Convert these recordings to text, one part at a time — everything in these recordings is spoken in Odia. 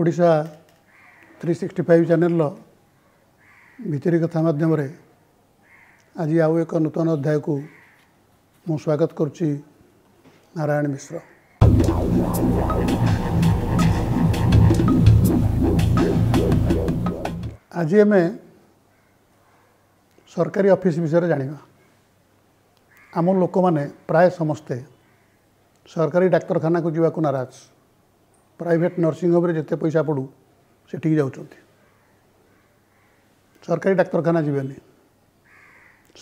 ଓଡ଼ିଶା ଥ୍ରୀ ସିକ୍ସଟି ଫାଇଭ୍ ଚ୍ୟାନେଲର ଭିତରି କଥା ମାଧ୍ୟମରେ ଆଜି ଆଉ ଏକ ନୂତନ ଅଧ୍ୟାୟକୁ ମୁଁ ସ୍ୱାଗତ କରୁଛି ନାରାୟଣ ମିଶ୍ର ଆଜି ଆମେ ସରକାରୀ ଅଫିସ୍ ବିଷୟରେ ଜାଣିବା ଆମ ଲୋକମାନେ ପ୍ରାୟ ସମସ୍ତେ ସରକାରୀ ଡାକ୍ତରଖାନାକୁ ଯିବାକୁ ନାରାଜ ପ୍ରାଇଭେଟ୍ ନର୍ସିଂ ହୋମ୍ରେ ଯେତେ ପଇସା ପଡ଼ୁ ସେଠିକି ଯାଉଛନ୍ତି ସରକାରୀ ଡାକ୍ତରଖାନା ଯିବେନି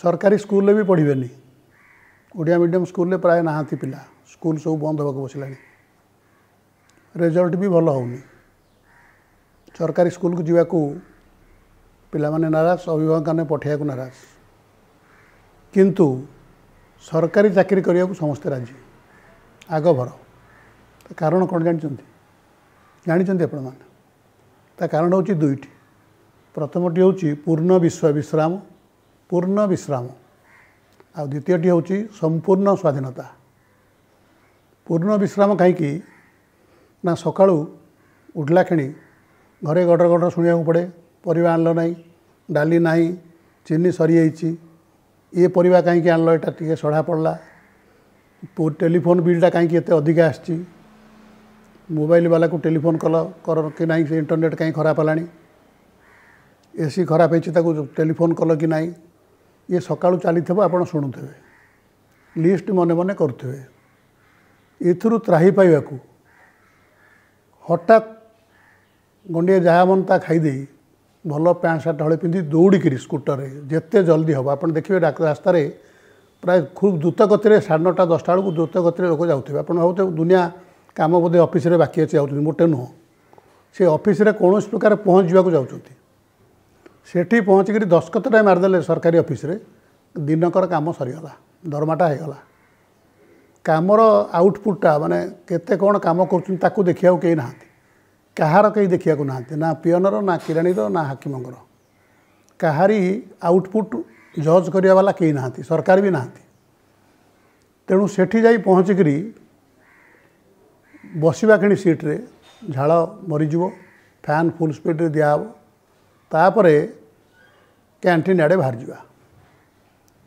ସରକାରୀ ସ୍କୁଲରେ ବି ପଢ଼ିବେନି ଓଡ଼ିଆ ମିଡ଼ିୟମ୍ ସ୍କୁଲରେ ପ୍ରାୟ ନାହାନ୍ତି ପିଲା ସ୍କୁଲ ସବୁ ବନ୍ଦ ହେବାକୁ ବସିଲାଣି ରେଜଲ୍ଟ ବି ଭଲ ହେଉନି ସରକାରୀ ସ୍କୁଲକୁ ଯିବାକୁ ପିଲାମାନେ ନାରାଜ ଅଭିଭାବକମାନେ ପଠାଇବାକୁ ନାରାଜ କିନ୍ତୁ ସରକାରୀ ଚାକିରି କରିବାକୁ ସମସ୍ତେ ରାଜି ଆଗ ଭର କାରଣ କ'ଣ ଜାଣିଛନ୍ତି ଜାଣିଛନ୍ତି ଆପଣମାନେ ତା କାରଣ ହେଉଛି ଦୁଇଟି ପ୍ରଥମଟି ହେଉଛି ପୂର୍ଣ୍ଣ ବିଶ୍ୱ ବିଶ୍ରାମ ପୂର୍ଣ୍ଣ ବିଶ୍ରାମ ଆଉ ଦ୍ୱିତୀୟଟି ହେଉଛି ସମ୍ପୂର୍ଣ୍ଣ ସ୍ୱାଧୀନତା ପୂର୍ଣ୍ଣ ବିଶ୍ରାମ କାହିଁକି ନା ସକାଳୁ ଉଠିଲା କ୍ଷଣି ଘରେ ଗଡ଼ର ଗଡ଼ର ଶୁଣିବାକୁ ପଡ଼େ ପରିବା ଆଣିଲ ନାହିଁ ଡାଲି ନାହିଁ ଚିନି ସରିଯାଇଛି ଇଏ ପରିବା କାହିଁକି ଆଣିଲ ଏଇଟା ଟିକିଏ ସଢ଼ା ପଡ଼ିଲା ଟେଲିଫୋନ୍ ବିଲ୍ଟା କାହିଁକି ଏତେ ଅଧିକା ଆସିଛି ମୋବାଇଲ୍ ବାଲାକୁ ଟେଲିଫୋନ୍ କଲ କର କି ନାହିଁ ସେ ଇଣ୍ଟରନେଟ୍ କାହିଁ ଖରାପ ହେଲାଣି ଏ ସି ଖରାପ ହେଇଛି ତାକୁ ଟେଲିଫୋନ୍ କଲ କି ନାହିଁ ଇଏ ସକାଳୁ ଚାଲିଥିବ ଆପଣ ଶୁଣୁଥିବେ ଲିଷ୍ଟ ମନେ ମନେ କରୁଥିବେ ଏଥିରୁ ତ୍ରାହି ପାଇବାକୁ ହଠାତ୍ ଗଣ୍ଡିଏ ଯାହା ମନ ତା ଖାଇଦେଇ ଭଲ ପ୍ୟାଣ୍ଟ ସାର୍ଟ ହଳେ ପିନ୍ଧି ଦୌଡ଼ିକିରି ସ୍କୁଟରରେ ଯେତେ ଜଲ୍ଦି ହେବ ଆପଣ ଦେଖିବେ ରାସ୍ତାରେ ପ୍ରାୟ ଖୁବ୍ ଦ୍ରୁତଗତିରେ ସାଢ଼େ ନଅଟା ଦଶଟା ବେଳକୁ ଦ୍ରୁତଗତିରେ ଲୋକ ଯାଉଥିବେ ଆପଣ ଭାବୁଥିବେ ଦୁନିଆ କାମ ବୋଧେ ଅଫିସରେ ବାକି ଅଛି ଯାଉଛନ୍ତି ମୋଟେ ନୁହଁ ସେ ଅଫିସରେ କୌଣସି ପ୍ରକାର ପହଞ୍ଚିବାକୁ ଯାଉଛନ୍ତି ସେଠି ପହଞ୍ଚିକରି ଦସ୍ତଟାଏ ମାରିଦେଲେ ସରକାରୀ ଅଫିସରେ ଦିନକର କାମ ସରିଗଲା ଦରମାଟା ହେଇଗଲା କାମର ଆଉଟପୁଟଟା ମାନେ କେତେ କ'ଣ କାମ କରୁଛନ୍ତି ତାକୁ ଦେଖିବାକୁ କେହି ନାହାନ୍ତି କାହାର କେହି ଦେଖିବାକୁ ନାହାନ୍ତି ନା ପିଅନର ନା କିରାଣୀର ନା ହାକିମଙ୍କର କାହାରି ଆଉଟପୁଟ ଜଜ୍ କରିବା ବାଲା କେହି ନାହାନ୍ତି ସରକାର ବି ନାହାନ୍ତି ତେଣୁ ସେଠି ଯାଇ ପହଞ୍ଚିକରି ବସିବା କିଣି ସିଟ୍ରେ ଝାଳ ମରିଯିବ ଫ୍ୟାନ୍ ଫୁଲ୍ ସ୍ପିଡ଼୍ରେ ଦିଆହେବ ତାପରେ କ୍ୟାଣ୍ଟିନ୍ ଆଡ଼େ ବାହାରିଯିବା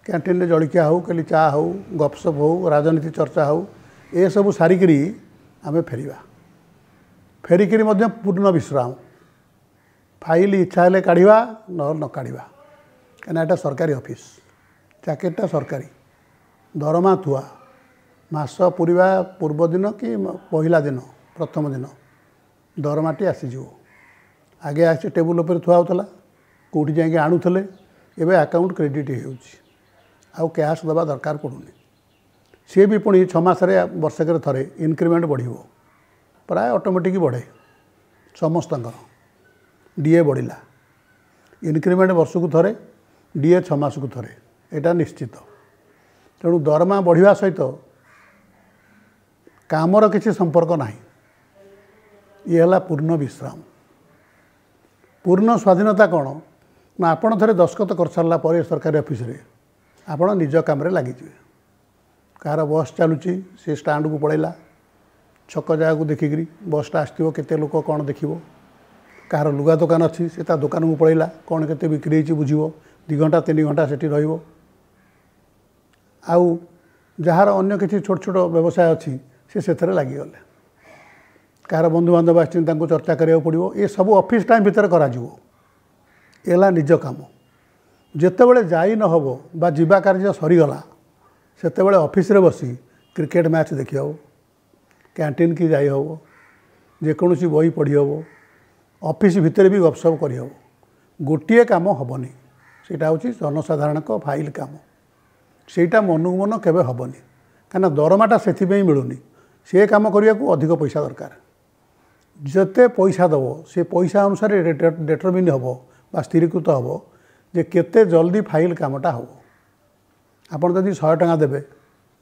କ୍ୟାଣ୍ଟିନ୍ରେ ଜଳଖିଆ ହେଉ କାଲି ଚା' ହେଉ ଗପସପ୍ ହେଉ ରାଜନୀତି ଚର୍ଚ୍ଚା ହେଉ ଏସବୁ ସାରିକିରି ଆମେ ଫେରିବା ଫେରିକିରି ମଧ୍ୟ ପୂର୍ଣ୍ଣ ବିଶ୍ରାମ ଫାଇଲ୍ ଇଚ୍ଛା ହେଲେ କାଢ଼ିବା ନହେଲେ ନ କାଢ଼ିବା କାହିଁକିନା ଏଇଟା ସରକାରୀ ଅଫିସ୍ ଚାକିରିଟା ସରକାରୀ ଦରମା ଥୁଆ ମାସ ପୁରିବା ପୂର୍ବଦିନ କି ପହିଲା ଦିନ ପ୍ରଥମ ଦିନ ଦରମାଟି ଆସିଯିବ ଆଗେ ଆସି ଟେବୁଲ ଉପରେ ଥୁଆ ହେଉଥିଲା କେଉଁଠି ଯାଇକି ଆଣୁଥିଲେ ଏବେ ଆକାଉଣ୍ଟ କ୍ରେଡ଼ିଟ୍ ହେଉଛି ଆଉ କ୍ୟାସ୍ ଦେବା ଦରକାର ପଡ଼ୁନି ସିଏ ବି ପୁଣି ଛଅ ମାସରେ ବର୍ଷକରେ ଥରେ ଇନକ୍ରିମେଣ୍ଟ ବଢ଼ିବ ପ୍ରାୟ ଅଟୋମେଟିକ ବଢ଼େ ସମସ୍ତଙ୍କର ଡିଏ ବଢ଼ିଲା ଇନକ୍ରିମେଣ୍ଟ ବର୍ଷକୁ ଥରେ ଡିଏ ଛଅ ମାସକୁ ଥରେ ଏଇଟା ନିଶ୍ଚିତ ତେଣୁ ଦରମା ବଢ଼ିବା ସହିତ କାମର କିଛି ସମ୍ପର୍କ ନାହିଁ ଇଏ ହେଲା ପୂର୍ଣ୍ଣ ବିଶ୍ରାମ ପୂର୍ଣ୍ଣ ସ୍ୱାଧୀନତା କ'ଣ ନା ଆପଣ ଥରେ ଦସ୍ତଖତ କରିସାରିଲା ପରେ ସରକାରୀ ଅଫିସରେ ଆପଣ ନିଜ କାମରେ ଲାଗିଯିବେ କାହାର ବସ୍ ଚାଲୁଛି ସେ ଷ୍ଟାଣ୍ଡକୁ ପଳେଇଲା ଛକ ଜାଗାକୁ ଦେଖିକିରି ବସ୍ଟା ଆସିଥିବ କେତେ ଲୋକ କ'ଣ ଦେଖିବ କାହାର ଲୁଗା ଦୋକାନ ଅଛି ସେ ତା ଦୋକାନକୁ ପଳେଇଲା କ'ଣ କେତେ ବିକ୍ରି ହେଇଛି ବୁଝିବ ଦୁଇ ଘଣ୍ଟା ତିନି ଘଣ୍ଟା ସେଠି ରହିବ ଆଉ ଯାହାର ଅନ୍ୟ କିଛି ଛୋଟ ଛୋଟ ବ୍ୟବସାୟ ଅଛି ସେ ସେଥିରେ ଲାଗିଗଲେ କାହାର ବନ୍ଧୁବାନ୍ଧବ ଆସିଛନ୍ତି ତାଙ୍କୁ ଚର୍ଚ୍ଚା କରିବାକୁ ପଡ଼ିବ ଏ ସବୁ ଅଫିସ୍ ଟାଇମ୍ ଭିତରେ କରାଯିବ ଏ ହେଲା ନିଜ କାମ ଯେତେବେଳେ ଯାଇ ନହେବ ବା ଯିବା କାର୍ଯ୍ୟ ସରିଗଲା ସେତେବେଳେ ଅଫିସରେ ବସି କ୍ରିକେଟ୍ ମ୍ୟାଚ୍ ଦେଖିହେବ କ୍ୟାଣ୍ଟିନ୍ କି ଯାଇହେବ ଯେକୌଣସି ବହି ପଢ଼ିହେବ ଅଫିସ୍ ଭିତରେ ବି ଗପସପ୍ କରିହେବ ଗୋଟିଏ କାମ ହେବନି ସେଇଟା ହେଉଛି ଜନସାଧାରଣଙ୍କ ଫାଇଲ୍ କାମ ସେଇଟା ମନକୁ ମନ କେବେ ହେବନି କାହିଁକିନା ଦରମାଟା ସେଥିପାଇଁ ମିଳୁନି ସେ କାମ କରିବାକୁ ଅଧିକ ପଇସା ଦରକାର ଯେତେ ପଇସା ଦେବ ସେ ପଇସା ଅନୁସାରେ ଡେଟରମିନ୍ ହେବ ବା ସ୍ଥିରୀକୃତ ହେବ ଯେ କେତେ ଜଲ୍ଦି ଫାଇଲ୍ କାମଟା ହେବ ଆପଣ ଯଦି ଶହେ ଟଙ୍କା ଦେବେ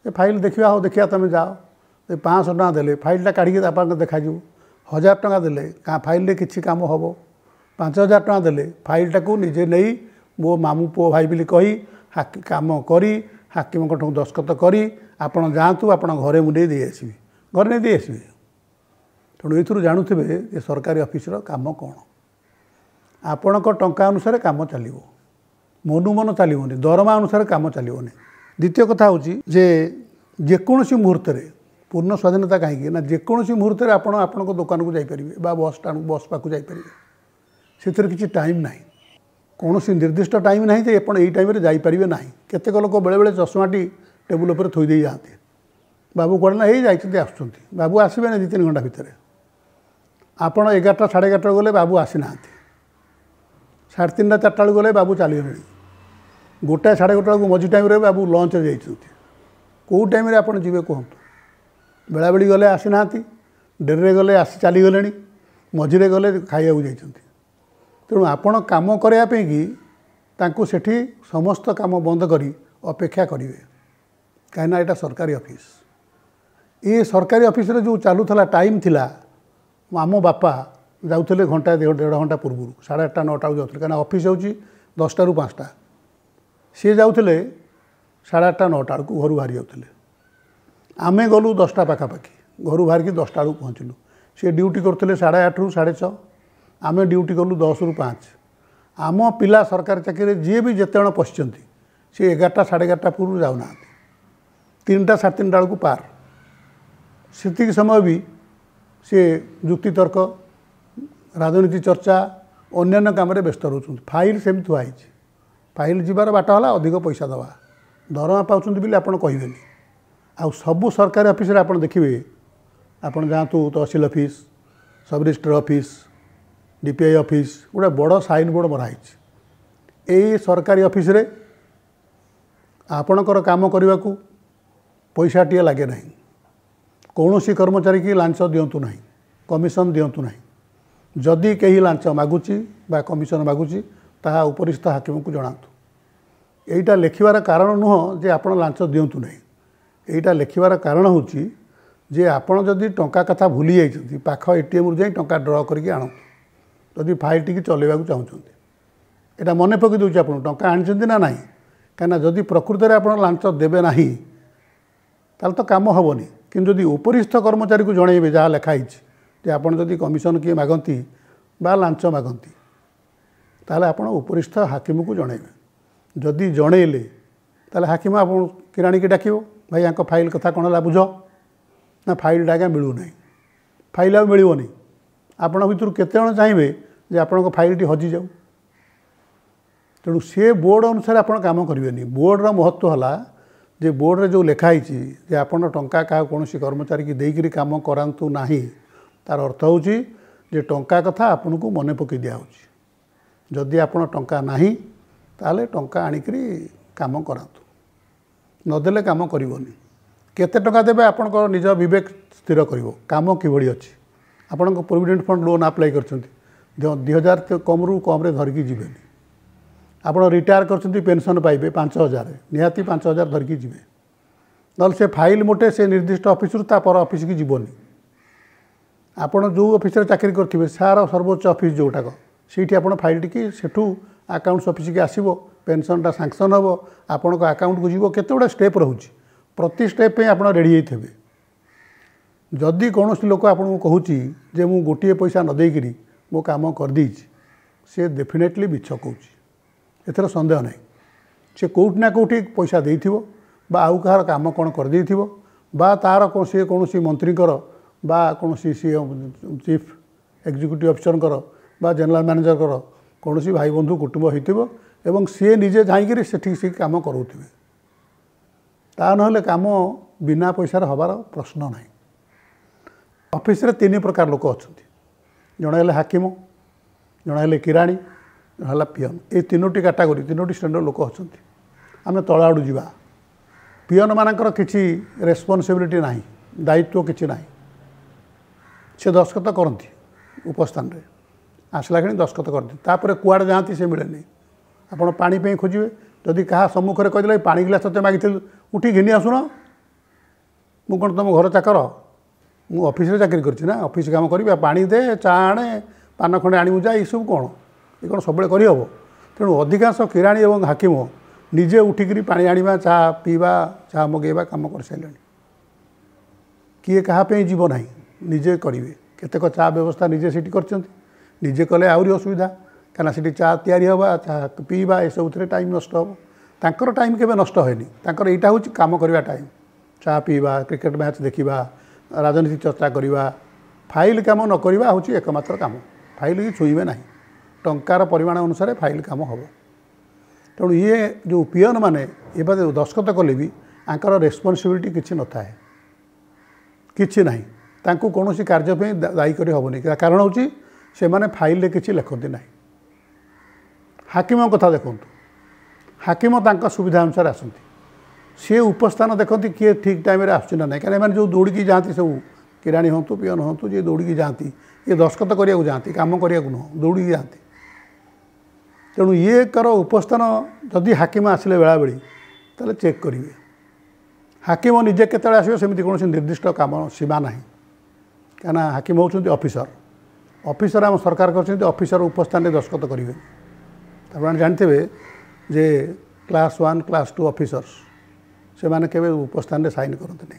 ଏ ଫାଇଲ୍ ଦେଖିବା ହଉ ଦେଖିବା ତୁମେ ଯାଅ ଏ ପାଞ୍ଚଶହ ଟଙ୍କା ଦେଲେ ଫାଇଲ୍ଟା କାଢ଼ିକି ଆପଣଙ୍କ ଦେଖାଯିବ ହଜାର ଟଙ୍କା ଦେଲେ ଫାଇଲ୍ରେ କିଛି କାମ ହେବ ପାଞ୍ଚ ହଜାର ଟଙ୍କା ଦେଲେ ଫାଇଲ୍ଟାକୁ ନିଜେ ନେଇ ମୋ ମାମୁଁ ପୁଅ ଭାଇ ବୋଲି କହି କାମ କରି ହାକିମଙ୍କଠୁ ଦସ୍ତଖତ କରି ଆପଣ ଯାଆନ୍ତୁ ଆପଣ ଘରେ ମୁଁ ନେଇ ଦେଇ ଆସିବି ଘରେ ନେଇ ଦେଇ ଆସିବେ ତେଣୁ ଏଥିରୁ ଜାଣୁଥିବେ ଯେ ସରକାରୀ ଅଫିସର କାମ କ'ଣ ଆପଣଙ୍କ ଟଙ୍କା ଅନୁସାରେ କାମ ଚାଲିବ ମନୁମନ ଚାଲିବନି ଦରମା ଅନୁସାରେ କାମ ଚାଲିବନି ଦ୍ୱିତୀୟ କଥା ହେଉଛି ଯେ ଯେକୌଣସି ମୁହୂର୍ତ୍ତରେ ପୂର୍ଣ୍ଣ ସ୍ୱାଧୀନତା କାହିଁକି ନା ଯେକୌଣସି ମୁହୂର୍ତ୍ତରେ ଆପଣ ଆପଣଙ୍କ ଦୋକାନକୁ ଯାଇପାରିବେ ବା ବସ୍ ବସ୍ ପାଖକୁ ଯାଇପାରିବେ ସେଥିରେ କିଛି ଟାଇମ୍ ନାହିଁ କୌଣସି ନିର୍ଦ୍ଦିଷ୍ଟ ଟାଇମ୍ ନାହିଁ ଯେ ଆପଣ ଏଇ ଟାଇମ୍ରେ ଯାଇପାରିବେ ନାହିଁ କେତେକ ଲୋକ ବେଳେବେଳେ ଚଷମାଟି ଟେବୁଲ୍ ଉପରେ ଥୋଇ ଦେଇ ଯାଆନ୍ତି ବାବୁ କୁଆଡ଼େ ନାହିଁ ଯାଇଛନ୍ତି ଆସୁଛନ୍ତି ବାବୁ ଆସିବେନି ଦୁଇ ତିନି ଘଣ୍ଟା ଭିତରେ ଆପଣ ଏଗାରଟା ସାଢ଼େ ଏଗାରଟା ଗଲେ ବାବୁ ଆସିନାହାନ୍ତି ସାଢ଼େ ତିନିଟା ଚାରିଟା ବେଳକୁ ଗଲେ ବାବୁ ଚାଲିଗଲେଣି ଗୋଟାଏ ସାଢ଼େ ଗୋଟା ବେଳକୁ ମଝି ଟାଇମ୍ରେ ବାବୁ ଲଞ୍ଚରେ ଯାଇଛନ୍ତି କେଉଁ ଟାଇମ୍ରେ ଆପଣ ଯିବେ କୁହନ୍ତୁ ବେଳାବେଳି ଗଲେ ଆସିନାହାନ୍ତି ଡେରିରେ ଗଲେ ଆସି ଚାଲିଗଲେଣି ମଝିରେ ଗଲେ ଖାଇବାକୁ ଯାଇଛନ୍ତି ତେଣୁ ଆପଣ କାମ କରିବା ପାଇଁକି ତାଙ୍କୁ ସେଠି ସମସ୍ତ କାମ ବନ୍ଦ କରି ଅପେକ୍ଷା କରିବେ କାହିଁକିନା ଏଇଟା ସରକାରୀ ଅଫିସ୍ ଇଏ ସରକାରୀ ଅଫିସରେ ଯେଉଁ ଚାଲୁଥିଲା ଟାଇମ୍ ଥିଲା ଆମ ବାପା ଯାଉଥିଲେ ଘଣ୍ଟା ଦେଢ଼ ଘଣ୍ଟା ପୂର୍ବରୁ ସାଢ଼େ ଆଠଟା ନଅଟା ବେଳକୁ ଯାଉଥିଲେ କାରଣ ଅଫିସ୍ ହେଉଛି ଦଶଟାରୁ ପାଞ୍ଚଟା ସିଏ ଯାଉଥିଲେ ସାଢ଼େ ଆଠଟା ନଅଟା ବେଳକୁ ଘରୁ ବାହାରି ଯାଉଥିଲେ ଆମେ ଗଲୁ ଦଶଟା ପାଖାପାଖି ଘରୁ ବାହାରିକି ଦଶଟା ବେଳକୁ ପହଞ୍ଚିଲୁ ସିଏ ଡ୍ୟୁଟି କରୁଥିଲେ ସାଢ଼େ ଆଠରୁ ସାଢ଼େ ଛଅ ଆମେ ଡ୍ୟୁଟି କଲୁ ଦଶରୁ ପାଞ୍ଚ ଆମ ପିଲା ସରକାରୀ ଚାକିରିରେ ଯିଏ ବି ଯେତେ ଜଣ ପଶିଛନ୍ତି ସେ ଏଗାରଟା ସାଢ଼େ ଏଗାରଟା ପୂର୍ବରୁ ଯାଉନାହାନ୍ତି ତିନିଟା ସାଢ଼େ ତିନିଟା ବେଳକୁ ପାର ସେତିକି ସମୟ ବି ସିଏ ଯୁକ୍ତିତର୍କ ରାଜନୀତି ଚର୍ଚ୍ଚା ଅନ୍ୟାନ୍ୟ କାମରେ ବ୍ୟସ୍ତ ରହୁଛନ୍ତି ଫାଇଲ୍ ସେମିତି ଥୁଆ ହେଇଛି ଫାଇଲ୍ ଯିବାର ବାଟ ହେଲା ଅଧିକ ପଇସା ଦେବା ଦରମା ପାଉଛନ୍ତି ବୋଲି ଆପଣ କହିବେନି ଆଉ ସବୁ ସରକାରୀ ଅଫିସରେ ଆପଣ ଦେଖିବେ ଆପଣ ଯାଆନ୍ତୁ tehsil office register office D P I office ଗୋଟେ ବଡ଼ ସାଇନ୍ ବୋର୍ଡ଼ ମରା ହେଇଛି ଏଇ ସରକାରୀ ଅଫିସରେ ଆପଣଙ୍କର କାମ କରିବାକୁ ପଇସାଟିଏ ଲାଗେ ନାହିଁ କୌଣସି କର୍ମଚାରୀକି ଲାଞ୍ଚ ଦିଅନ୍ତୁ ନାହିଁ କମିଶନ ଦିଅନ୍ତୁ ନାହିଁ ଯଦି କେହି ଲାଞ୍ଚ ମାଗୁଛି ବା କମିଶନ ମାଗୁଛି ତାହା ଉପରିସ୍ଥ ହାକିମଙ୍କୁ ଜଣାନ୍ତୁ ଏଇଟା ଲେଖିବାର କାରଣ ନୁହଁ ଯେ ଆପଣ ଲାଞ୍ଚ ଦିଅନ୍ତୁ ନାହିଁ ଏଇଟା ଲେଖିବାର କାରଣ ହେଉଛି ଯେ ଆପଣ ଯଦି ଟଙ୍କା କଥା ଭୁଲି ଯାଇଛନ୍ତି ପାଖ ଏଟିଏମ୍ରୁ ଯାଇ ଟଙ୍କା ଡ୍ର କରିକି ଆଣନ୍ତୁ ଯଦି ଫାଇଲ୍ଟିକି ଚଲାଇବାକୁ ଚାହୁଁଛନ୍ତି ଏଇଟା ମନେ ପକାଇ ଦେଉଛି ଆପଣ ଟଙ୍କା ଆଣିଛନ୍ତି ନା ନାହିଁ କାହିଁକିନା ଯଦି ପ୍ରକୃତରେ ଆପଣ ଲାଞ୍ଚ ଦେବେ ନାହିଁ ତାହେଲେ ତ କାମ ହେବନି কিন্তু যদি উপরিସ୍ଥ କର୍ମଚାରୀକୁ ଜଣେଇବେ ଯାହା ଲେଖା ହେଇଛି ଯେ ଆପଣ ଯଦି କମିଶନ କିଏ ମାଗନ୍ତି ବା ଲାଞ୍ଚ ମାଗନ୍ତି ତାହେଲେ ଆପଣ ଉପରିସ୍ଥ ହାକିମକୁ ଜଣେଇବେ ଯଦି ଜଣେଇଲେ ତାହେଲେ ହାକିମ ଆପଣ କିରାଣୀକି ଡାକିବ ଭାଇ ୟାଙ୍କ ଫାଇଲ୍ କଥା କ'ଣ ହେଲା ବୁଝ ନା ଫାଇଲ୍ଟା ଆଜ୍ଞା ମିଳୁନାହିଁ ଫାଇଲ୍ ଆଉ ମିଳିବନି ଆପଣଙ୍କ ଭିତରୁ କେତେଜଣ ଚାହିଁବେ ଯେ ଆପଣଙ୍କ ଫାଇଲ୍ଟି ହଜିଯାଉ ତେଣୁ ସେ ବୋର୍ଡ଼ ଅନୁସାରେ ଆପଣ କାମ କରିବେନି ବୋର୍ଡ଼ର ମହତ୍ତ୍ୱ ହେଲା যে ବୋର୍ଡ଼ରେ ଯେଉଁ ଲେଖା ହେଇଛି ଯେ ଆପଣ ଟଙ୍କା କାହା କୌଣସି କର୍ମଚାରୀକି ଦେଇକରି କାମ କରାନ୍ତୁ ନାହିଁ ତାର ଅର୍ଥ ହେଉଛି ଯେ ଟଙ୍କା କଥା ଆପଣଙ୍କୁ ମନେ ପକାଇ ଦିଆହେଉଛି ଯଦି ଆପଣ ଟଙ୍କା ନାହିଁ ତାହେଲେ ଟଙ୍କା ଆଣିକରି କାମ କରାନ୍ତୁ ନଦେଲେ କାମ କରିବନି କେତେ ଟଙ୍କା ଦେବେ ଆପଣଙ୍କର ନିଜ ବିବେକ ସ୍ଥିର କରିବ କାମ କିଭଳି ଅଛି ଆପଣଙ୍କ ପ୍ରୋଭିଡ଼େଣ୍ଟ ଫଣ୍ଡ ଲୋନ୍ ଆପ୍ଲାଏ କରିଛନ୍ତି ଦୁଇ ହଜାର କମ୍ରୁ କମ୍ରେ ଧରିକି ଯିବେନି ଆପଣ ରିଟାୟାର କରିଛନ୍ତି ପେନ୍ସନ୍ ପାଇବେ ପାଞ୍ଚ ହଜାର ନିହାତି ପାଞ୍ଚ ହଜାର ଧରିକି ଯିବେ ନହେଲେ ସେ ଫାଇଲ୍ ମୋଟେ ସେ ନିର୍ଦ୍ଦିଷ୍ଟ ଅଫିସରୁ ତା ପର ଅଫିସକୁ ଯିବନି ଆପଣ ଯେଉଁ ଅଫିସରେ ଚାକିରି କରିଥିବେ ସାର ସର୍ବୋଚ୍ଚ ଅଫିସ୍ ଯେଉଁଟାକ ସେଇଠି ଆପଣ ଫାଇଲ୍ଟିକି ସେଠୁ ଆକାଉଣ୍ଟସ୍ ଅଫିସକୁ ଆସିବ ପେନ୍ସନ୍ଟା ସାଙ୍କସନ୍ ହେବ ଆପଣଙ୍କ ଆକାଉଣ୍ଟକୁ ଯିବ କେତେଗୁଡ଼େ ଷ୍ଟେପ୍ ରହୁଛି ପ୍ରତି ଷ୍ଟେପ୍ ପାଇଁ ଆପଣ ରେଡ଼ି ହେଇଥିବେ ଯଦି କୌଣସି ଲୋକ ଆପଣଙ୍କୁ କହୁଛି ଯେ ମୁଁ ଗୋଟିଏ ପଇସା ନ ଦେଇକରି ମୋ କାମ କରିଦେଇଛି ସେ ଡେଫିନେଟଲି ମିଛ କହୁଛି ଏଥିରେ ସନ୍ଦେହ ନାହିଁ ସେ କେଉଁଠି ନା କେଉଁଠି ପଇସା ଦେଇଥିବ ବା ଆଉ କାହାର କାମ କ'ଣ କରିଦେଇଥିବ ବା ତା'ର କୌଣସି କୌଣସି ମନ୍ତ୍ରୀଙ୍କର ବା କୌଣସି ସିଏ ଚିଫ୍ ଏକ୍ଜିକ୍ୟୁଟିଭ୍ ଅଫିସରଙ୍କର ବା ଜେନେରାଲ୍ ମ୍ୟାନେଜରଙ୍କର କୌଣସି ଭାଇ ବନ୍ଧୁ କୁଟୁମ୍ବ ହୋଇଥିବ ଏବଂ ସିଏ ନିଜେ ଯାଇକିରି ସେଠିକି ସେ କାମ କରାଉଥିବେ ତା ନହେଲେ କାମ ବିନା ପଇସାରେ ହେବାର ପ୍ରଶ୍ନ ନାହିଁ ଅଫିସରେ ତିନି ପ୍ରକାର ଲୋକ ଅଛନ୍ତି ଜଣେ ହେଲେ ହାକିମ ଜଣେ ହେଲେ କିରାଣୀ ହେଲା ପିଅନ୍ ଏଇ ତିନୋଟି କାଟାଗୋରୀ ତିନୋଟି ଶ୍ରେଣୀର ଲୋକ ଅଛନ୍ତି ଆମେ ତଳ ଆଡ଼ୁ ଯିବା ପିଅନ୍ମାନଙ୍କର କିଛି ରେସ୍ପନ୍ସିବିଲିଟି ନାହିଁ ଦାୟିତ୍ୱ କିଛି ନାହିଁ ସେ ଦସ୍ତଖତ କରନ୍ତି ଉପସ୍ଥାନରେ ଆସିଲା କିଣି ଦସ୍ତଖତ କରନ୍ତି ତାପରେ କୁଆଡ଼େ ଯାଆନ୍ତି ସେ ମିଳେନି ଆପଣ ପାଣି ପାଇଁ ଖୋଜିବେ ଯଦି କାହା ସମ୍ମୁଖରେ କହିଦେଲେ ଏଇ ପାଣି ଗିଲାସ ତୋତେ ମାଗିଥିଲୁ ଉଠି ଘିନି ଆସୁନ ମୁଁ କ'ଣ ତୁମ ଘର ଚାକର ମୁଁ ଅଫିସରେ ଚାକିରି କରିଛି ନା ଅଫିସ୍ କାମ କରିବି ପାଣି ଦେ ଚା ଆଣେ ପାନ ଖଣ୍ଡେ ଆଣିବୁ ଯା ଏଇସବୁ କ'ଣ ଏ କ'ଣ ସବୁବେଳେ କରିହେବ ତେଣୁ ଅଧିକାଂଶ କିରାଣୀ ଏବଂ ହାକିମ ନିଜେ ଉଠିକିରି ପାଣି ଆଣିବା ଚାହା ପିଇବା ଚାହା ମଗାଇବା କାମ କରିସାରିଲେଣି କିଏ କାହା ପାଇଁ ଯିବ ନାହିଁ ନିଜେ କରିବେ କେତେକ ଚା ବ୍ୟବସ୍ଥା ନିଜେ ସେଠି କରିଛନ୍ତି ନିଜେ କଲେ ଆହୁରି ଅସୁବିଧା କାହିଁକିନା ସେଠି ଚା ତିଆରି ହେବା ଚା ପିଇବା ଏସବୁଥିରେ ଟାଇମ୍ ନଷ୍ଟ ହେବ ତାଙ୍କର ଟାଇମ୍ କେବେ ନଷ୍ଟ ହୁଏନି ତାଙ୍କର ଏଇଟା ହେଉଛି କାମ କରିବା ଟାଇମ୍ ଚା ପିଇବା କ୍ରିକେଟ୍ ମ୍ୟାଚ୍ ଦେଖିବା ରାଜନୀତି ଚର୍ଚ୍ଚା କରିବା ଫାଇଲ୍ କାମ ନ କରିବା ହେଉଛି ଏକମାତ୍ର କାମ ଫାଇଲ୍ କି ଛୁଇଁବେ ନାହିଁ ଟଙ୍କାର ପରିମାଣ ଅନୁସାରେ ଫାଇଲ୍ କାମ ହେବ ତେଣୁ ଇଏ ଯେଉଁ ପିଅନମାନେ ଏବେ ଯେଉଁ ଦସ୍ତଖତ କଲେ ବି ଆଙ୍କର ରେସ୍ପନ୍ସିବିଲିଟି କିଛି ନଥାଏ କିଛି ନାହିଁ ତାଙ୍କୁ କୌଣସି କାର୍ଯ୍ୟ ପାଇଁ ଦାୟୀ କରି ହେବନି କାରଣ ହେଉଛି ସେମାନେ ଫାଇଲ୍ରେ କିଛି ଲେଖନ୍ତି ନାହିଁ ହାକିମ କଥା ଦେଖନ୍ତୁ ହାକିମ ତାଙ୍କ ସୁବିଧା ଅନୁସାରେ ଆସନ୍ତି ସିଏ ଉପସ୍ଥାନ ଦେଖନ୍ତି କିଏ ଠିକ୍ ଟାଇମ୍ରେ ଆସୁଛି ନା ନାହିଁ କାରଣ ଏମାନେ ଯେଉଁ ଦୌଡ଼ିକି ଯାଆନ୍ତି ସବୁ କିରାଣୀ ହୁଅନ୍ତୁ ପିଅନ ହୁଅନ୍ତୁ ଯିଏ ଦୌଡ଼ିକି ଯାଆନ୍ତି ଇଏ ଦସ୍ତଖତ କରିବାକୁ ଯାଆନ୍ତି କାମ କରିବାକୁ ନୁହଁ ଦୌଡ଼ିକି ଯାଆନ୍ତି ତେଣୁ ଇଏଙ୍କର ଉପସ୍ଥାନ ଯଦି ହାକିମ ଆସିଲେ ବେଳାବେଳି ତାହେଲେ ଚେକ୍ କରିବେ ହାକିମ ନିଜେ କେତେବେଳେ ଆସିବେ ସେମିତି କୌଣସି ନିର୍ଦ୍ଦିଷ୍ଟ କାମ ସୀମା ନାହିଁ କାହିଁକିନା ହାକିମ ହେଉଛନ୍ତି ଅଫିସର ଅଫିସର ଆମ ସରକାର କରିଛନ୍ତି ଅଫିସର ଉପସ୍ଥାନରେ ଦସ୍ତଖତ କରିବେ ତାପରେ ଆପଣ ଜାଣିଥିବେ ଯେ class one class two officers ସେମାନେ କେବେ ଉପସ୍ଥାନରେ ସାଇନ୍ କରନ୍ତିନି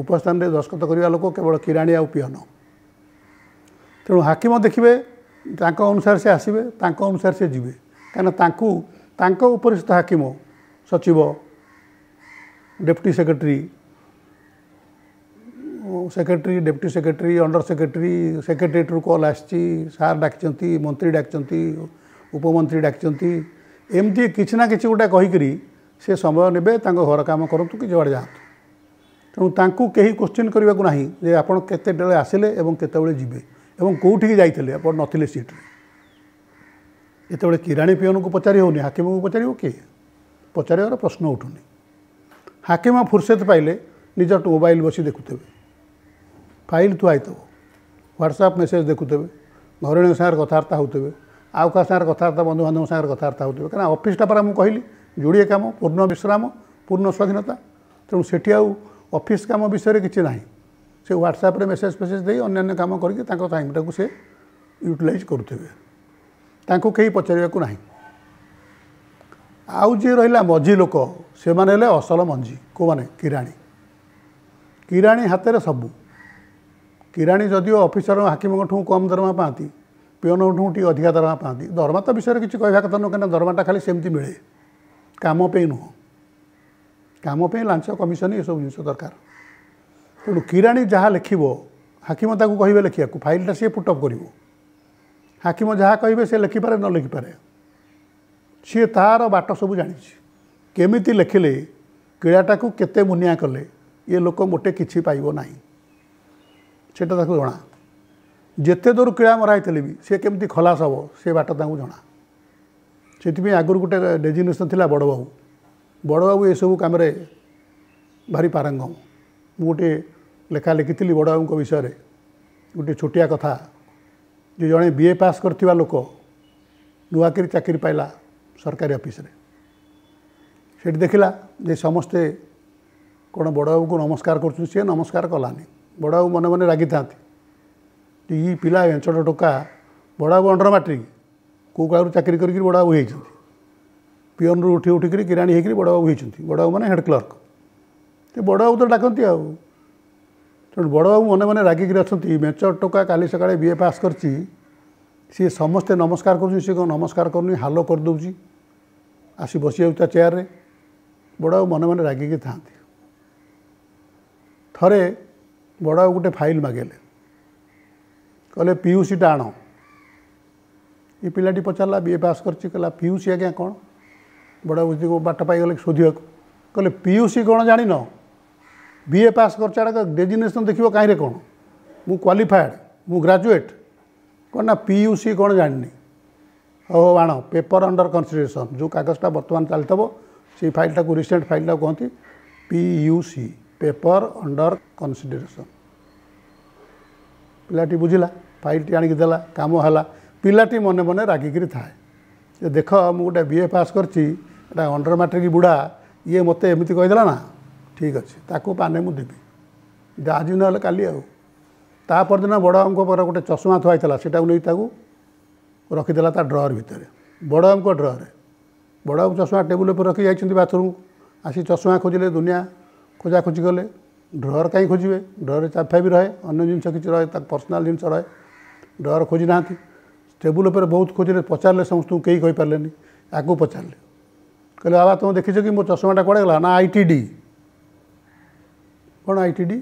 ଉପସ୍ଥାନରେ ଦସ୍ତଖତ କରିବା ଲୋକ କେବଳ କିରାଣୀ ଆଉ ପିଅନ ତେଣୁ ହାକିମ ଦେଖିବେ ତାଙ୍କ ଅନୁସାରେ ସେ ଆସିବେ ତାଙ୍କ ଅନୁସାରେ ସେ ଯିବେ କାହିଁକିନା ତାଙ୍କୁ ତାଙ୍କ ଉପରେ ଉପରିସ୍ଥ ହାକିମ ସଚିବ deputy secretary secretary deputy secretary under secretary ସେକ୍ରେଟେରୀଠାରୁ କଲ୍ ଆସିଛି ସାର୍ ଡାକିଛନ୍ତି ମନ୍ତ୍ରୀ ଡାକିଛନ୍ତି ଉପମନ୍ତ୍ରୀ ଡାକିଛନ୍ତି ଏମିତି କିଛି ନା କିଛି ଗୋଟେ କହିକିରି ସେ ସମୟ ନେବେ ତାଙ୍କ ଘର କାମ କରନ୍ତୁ କି ଯୁଆଡ଼େ ଯାଆନ୍ତୁ ତେଣୁ ତାଙ୍କୁ କେହି କ୍ୱଶ୍ଚିନ୍ କରିବାକୁ ନାହିଁ ଯେ ଆପଣ କେତେବେଳେ ଆସିଲେ ଏବଂ କେତେବେଳେ ଯିବେ ଏବଂ କେଉଁଠିକି ଯାଇଥିଲେ ଆପଣ ନଥିଲେ ସିଟ୍ରେ ଯେତେବେଳେ କିରାଣୀ ପିଅନକୁ ପଚାରି ହେଉନି ହାକିମକୁ ପଚାରିବ କିଏ ପଚାରିବାର ପ୍ରଶ୍ନ ଉଠୁନି ହାକିମ ଫୁର୍ସତ ପାଇଲେ ନିଜ ମୋବାଇଲ ବସି ଦେଖୁଥିବେ ଫାଇଲ୍ ଥୁଆଇଥିବ ହ୍ୱାଟ୍ସଆପ୍ ମେସେଜ ଦେଖୁଥିବେ ଘରଣୀଙ୍କ ସାଙ୍ଗରେ କଥାବାର୍ତ୍ତା ହେଉଥିବେ ଆଉ କାହା ସାଙ୍ଗରେ କଥାବାର୍ତ୍ତା ବନ୍ଧୁବାନ୍ଧବ ସାଙ୍ଗରେ କଥାବାର୍ତ୍ତା ହେଉଥିବେ କାରଣ ଅଫିସଟା ପରା ମୁଁ କହିଲି ଯୋଡ଼ିଏ କାମ ପୂର୍ଣ୍ଣ ବିଶ୍ରାମ ପୂର୍ଣ୍ଣ ସ୍ୱାଧୀନତା ତେଣୁ ସେଠି ଆଉ ଅଫିସ୍ କାମ ବିଷୟରେ କିଛି ନାହିଁ ସେ ହ୍ୱାଟ୍ସଆପ୍ରେ ମେସେଜ୍ ଫେସେଜ୍ ଦେଇ ଅନ୍ୟାନ୍ୟ କାମ କରିକି ତାଙ୍କ ଟାଇମ୍ଟାକୁ ସେ ୟୁଟିଲାଇଜ୍ କରୁଥିବେ ତାଙ୍କୁ କେହି ପଚାରିବାକୁ ନାହିଁ ଆଉ ଯିଏ ରହିଲା ମଞ୍ଜି ଲୋକ ସେମାନେ ହେଲେ ଅସଲ ମଞ୍ଜି କେଉଁମାନେ କିରାଣୀ କିରାଣୀ ହାତରେ ସବୁ କିରାଣୀ ଯଦିଓ ଅଫିସର ହାକିମଙ୍କଠୁ କମ୍ ଦରମା ପାଆନ୍ତି ପିଅନଙ୍କଠୁ ଟିକିଏ ଅଧିକା ଦରମା ପାଆନ୍ତି ଦରମା ତ ବିଷୟରେ କିଛି କହିବା କଥା ନୁହଁ କାହିଁକିନା ଦରମାଟା ଖାଲି ସେମିତି ମିଳେ କାମ ପାଇଁ ନୁହଁ କାମ ପାଇଁ ଲାଞ୍ଚ କମିଶନ୍ ଏସବୁ ଜିନିଷ ଦରକାର ତେଣୁ କିରାଣୀ ଯାହା ଲେଖିବ ହାକିମ ତାକୁ କହିବେ ଲେଖିବାକୁ ଫାଇଲ୍ଟା ସିଏ ପୁଟ୍ ଅପ୍ କରିବ ହାକିମ ଯାହା କହିବେ ସେ ଲେଖିପାରେ ନ ଲେଖିପାରେ ସିଏ ତାର ବାଟ ସବୁ ଜାଣିଛି କେମିତି ଲେଖିଲେ କ୍ରୀଡ଼ାଟାକୁ କେତେ ମୁନିଆ କଲେ ଇଏ ଲୋକ ମୋଟେ କିଛି ପାଇବ ନାହିଁ ସେଇଟା ତାକୁ ଜଣା ଯେତେ ଦୂର କ୍ରୀଡ଼ା ମରାହେଇଥିଲେ ବି ସେ କେମିତି ଖଲାସ ହେବ ସେ ବାଟ ତାଙ୍କୁ ଜଣା ସେଥିପାଇଁ ଆଗରୁ ଗୋଟେ ଡେଜିନେସନ୍ ଥିଲା ବଡ଼ବାବୁ ବଡ଼ବାବୁ ଏସବୁ କାମରେ ଭାରି ପାରଙ୍ଗମ ମୁଁ ଗୋଟିଏ ଲେଖା ଲେଖିଥିଲି ବଡ଼ବାବୁଙ୍କ ବିଷୟରେ ଗୋଟିଏ ଛୋଟିଆ କଥା ଯେ ଜଣେ ବି ଏ ପାସ୍ କରିଥିବା ଲୋକ ନୂଆକରି ଚାକିରି ପାଇଲା ସରକାରୀ ଅଫିସରେ ସେଠି ଦେଖିଲା ଯେ ସମସ୍ତେ କ'ଣ ବଡ଼ବାବୁଙ୍କୁ ନମସ୍କାର କରୁଛନ୍ତି ସିଏ ନମସ୍କାର କଲାନି ବଡ଼ବାବୁ ମନେ ମନେ ରାଗିଥାନ୍ତି ଯେ ଇ ପିଲା ଏଞ୍ଚଡ ଟୋକା ବଡ଼ବାବୁ ଅଣ୍ଡର ମାଟ୍ରିକ କେଉଁ କାଳରୁ ଚାକିରି କରିକି ବଡ଼ବାବୁ ହୋଇଛନ୍ତି ପିଅନରୁ ଉଠି ଉଠିକରି କିରାଣୀ ହୋଇକରି ବଡ଼ବାବୁ ହୋଇଛନ୍ତି ବଡ଼ବାବୁ ମାନେ ହେଡ଼୍ କ୍ଲର୍କ ସେ ବଡ଼ବାବୁ ତ ଡାକନ୍ତି ଆଉ ତେଣୁ ବଡ଼ ବାବୁ ମନେ ମନେ ରାଗିକିରି ଅଛନ୍ତି ମେଚ ଟୋକା କାଲି ସକାଳେ ବି ଏ ପାସ୍ କରିଛି ସିଏ ସମସ୍ତେ ନମସ୍କାର କରୁଛନ୍ତି ସିଏ କ'ଣ ନମସ୍କାର କରୁନି ହାଲୋ କରିଦେଉଛି ଆସି ବସିଯାଉଛି ତା ଚେୟାରରେ ବଡ଼ ବଡ଼ବାବୁ ମନେ ମନେ ରାଗିକି ଥାଆନ୍ତି ଥରେ ବଡ଼ ବଡ଼ବାବୁ ଗୋଟେ ଫାଇଲ୍ ମାଗେଇଲେ କହିଲେ ପି ସିଟା ଆଣ ଏ ପିଲାଟି ପଚାରିଲା ବି ଏ ପାସ୍ କରିଛି କହିଲା ପିୟୁସି ୟୁ ସି ଆଜ୍ଞା କ'ଣ ବଡ଼ବାବୁ ବାଟ ପାଇଗଲେ ଶୋଧିବାକୁ କହିଲେ ପିୟୁସି କ'ଣ ଜାଣିନ ବି ଏ ପାସ୍ କରିଛି ଏଇଟା ଡେଜିନେସନ୍ ଦେଖିବ କାହିଁରେ କ'ଣ ମୁଁ କ୍ୱାଲିଫାଏଡ଼୍ ମୁଁ ଗ୍ରାଜୁଏଟ୍ କ'ଣ ନା ପି ୟୁ ସି କ'ଣ ଜାଣିନି ହଉ ହଉ ଆଣ ପେପର୍ ଅଣ୍ଡର କନ୍ସିଡରେସନ୍ ଯେଉଁ କାଗଜଟା ବର୍ତ୍ତମାନ ଚାଲିଥିବ ସେଇ ଫାଇଲ୍ଟାକୁ ରିସେଣ୍ଟ ଫାଇଲ୍ଟାକୁ କହନ୍ତି P U C paper under consideration ପିଲାଟି ବୁଝିଲା ଫାଇଲ୍ଟି ଆଣିକି ଦେଲା କାମ ହେଲା ପିଲାଟି ମନେ ମନେ ରାଗିକିରି ଥାଏ ଯେ ଦେଖ ମୁଁ ଗୋଟେ ବି ଏ ପାସ୍ କରିଛି ଏଇଟା ଅଣ୍ଡର ମାଟ୍ରିକ୍ ବୁଢ଼ା ଇଏ ମୋତେ ଏମିତି କହିଦେଲା ନା ଠିକ୍ ଅଛି ତାକୁ ପାନେ ମୁଁ ଦେବି ଏଇଟା ଆଜି ନହେଲେ କାଲି ଆଉ ତା ପରଦିନ ବଡ଼ ବାବୁଙ୍କ ପରେ ଗୋଟେ ଚଷମା ଥୁଆ ହେଇଥିଲା ସେଇଟାକୁ ନେଇ ତାକୁ ରଖିଦେଲା ତା ଡ୍ରଅର୍ ଭିତରେ ବଡ଼ ବାବୁଙ୍କ ଡ୍ରଅରେ ବଡ଼ ବାବୁ ଚଷମା ଟେବୁଲ୍ ଉପରେ ରଖି ଯାଇଛନ୍ତି ବାଥରୁମ୍ ଆସି ଚଷମା ଖୋଜିଲେ ଦୁନିଆ ଖୋଜାଖୋଜି କଲେ ଡ୍ରଅର୍ କାହିଁ ଖୋଜିବେ ଡ୍ରଅର୍ରେ ଚାଫା ବି ରହେ ଅନ୍ୟ ଜିନିଷ କିଛି ରହେ ତାକୁ ପର୍ସନାଲ୍ ଜିନିଷ ରହେ ଡ୍ରଅର୍ ଖୋଜି ନାହାନ୍ତି ଟେବୁଲ୍ ଉପରେ ବହୁତ ଖୋଜିଲେ ପଚାରିଲେ ସମସ୍ତଙ୍କୁ କେହି କହିପାରିଲେନି ଆକୁ ପଚାରିଲେ କହିଲେ ବାବା ତୁମେ ଦେଖିଛ କି ମୋ ଚଷମାଟା କୁଆଡ଼େ ଗଲା ନା ଆଇ ଟି ଡି କ'ଣ I T D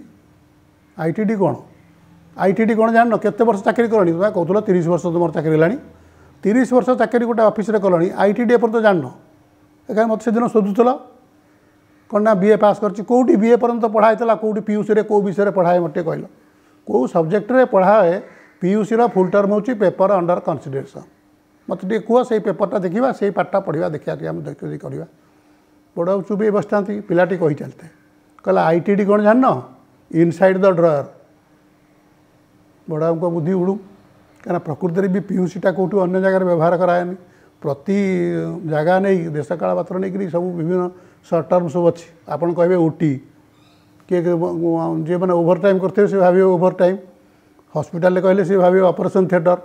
I T D କ'ଣ ଆଇ ଟି ଡି କ'ଣ ଜାଣିନ କେତେ ବର୍ଷ ଚାକିରି କଲଣି ତୁମେ କହୁଥିଲ ତିରିଶ ବର୍ଷ ତୁମର ଚାକିରି ହେଲାଣି ତିରିଶ ବର୍ଷ ଚାକିରି ଗୋଟେ ଅଫିସରେ କଲଣି ଆଇ ଟି ଡି ଏପର୍ଯ୍ୟନ୍ତ ଜାଣିନ କାହିଁକି ମୋତେ ସେଦିନ ଶୋଧୁଥିଲ କ'ଣ ନା ବି ଏ ପାସ୍ କରିଛି କେଉଁଠି ବି ଏ ପର୍ଯ୍ୟନ୍ତ ପଢ଼ା ହେଇଥିଲା କେଉଁଠି ପିୟୁସିରେ କେଉଁ ବିଷୟରେ ପଢ଼ା ହୁଏ ମୋତେ କହିଲ କେଉଁ ସବଜେକ୍ଟରେ ପଢ଼ା ହୁଏ ପିୟୁସିର ଫୁଲ୍ ଟର୍ମ ହେଉଛି ପେପର୍ ଅଣ୍ଡର କନସିଡରେସନ୍ ମୋତେ ଟିକେ କୁହ ସେଇ ପେପରଟା ଦେଖିବା ସେଇ ପାଠଟା ପଢ଼ିବା ଦେଖିବା ଟିକେ ଆମେ ଦେଖି କରିବା ବଡ଼ ଚୁପି ବସିଥାନ୍ତି ପିଲାଟି କହି ଚାଲିଥାଏ कहला कौन जान जाण इनसाइड द ड्रयर बड़ा हमको बुद्धि उड़ू कहीं में भी पीयूसीटा कौटू अगर जगह व्यवहार कराएनि प्रति जगह नहीं देश काल पात्र नहीं सब विभिन्न सर्ट टर्म सब अच्छी आप कहे ओटी किए जे मैंने ओभर टाइम करते सी भाव ओभर टाइम हस्पिटाल कहले सी भाव अपरेसन थिएटर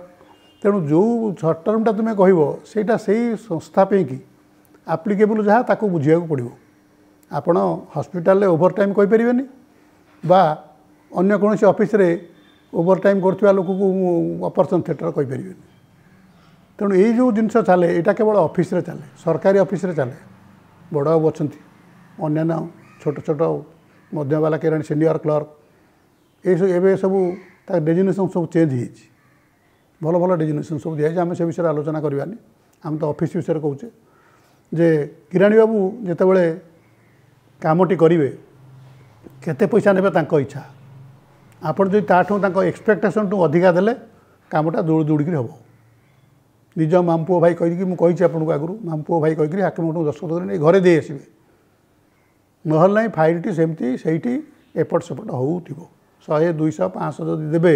तेणु जो सर्ट टर्मटा तुम्हें कह सही से ही कि जहाँ ताको बुझाक पड़ो ଆପଣ ହସ୍ପିଟାଲରେ ଓଭର ଟାଇମ୍ କହିପାରିବେନି ବା ଅନ୍ୟ କୌଣସି ଅଫିସରେ ଓଭର ଟାଇମ୍ କରୁଥିବା ଲୋକକୁ ଅପରେସନ୍ ଥିଏଟର କହିପାରିବେନି ତେଣୁ ଏଇ ଯେଉଁ ଜିନିଷ ଚାଲେ ଏଇଟା କେବଳ ଅଫିସରେ ଚାଲେ ସରକାରୀ ଅଫିସରେ ଚାଲେ ବଡ଼ବାବୁ ଅଛନ୍ତି ଅନ୍ୟାନ୍ୟ ଛୋଟ ଛୋଟ ମଧ୍ୟବାଲା କେରାଣୀ ସିନିୟର କ୍ଲର୍କ ଏସବୁ ଏବେ ସବୁ ତା ଡେଜିନେସନ୍ ସବୁ ଚେଞ୍ଜ ହୋଇଛି ଭଲ ଭଲ ଡେଜିନେସନ୍ ସବୁ ଦିଆହେଇଛି ଆମେ ସେ ବିଷୟରେ ଆଲୋଚନା କରିବାନି ଆମେ ତ ଅଫିସ ବିଷୟରେ କହୁଛେ ଯେ କିରାଣୀ ବାବୁ ଯେତେବେଳେ କାମଟି କରିବେ କେତେ ପଇସା ନେବେ ତାଙ୍କ ଇଚ୍ଛା ଆପଣ ଯଦି ତା'ଠୁ ତାଙ୍କ ଏକ୍ସପେକ୍ଟେସନ୍ଠୁ ଅଧିକା ଦେଲେ କାମଟା ଦୌଡ଼ି ଦୌଡ଼ିକିରି ହେବ ନିଜ ପୁଅ ଭାଇ କହିକି ମୁଁ କହିଛି ଆପଣଙ୍କୁ ଆଗରୁ ପୁଅ ଭାଇ କହିକିରି ହାକିମଠୁ ଦଶ ଦିନ ନେଇ ଘରେ ଦେଇ ଆସିବେ ନହେଲେ ନାହିଁ ଫାଇଲ୍ଟି ସେମିତି ସେଇଠି ଏପଟ ସେପଟ ହେଉଥିବ ଶହେ ଦୁଇଶହ ପାଞ୍ଚଶହ ଯଦି ଦେବେ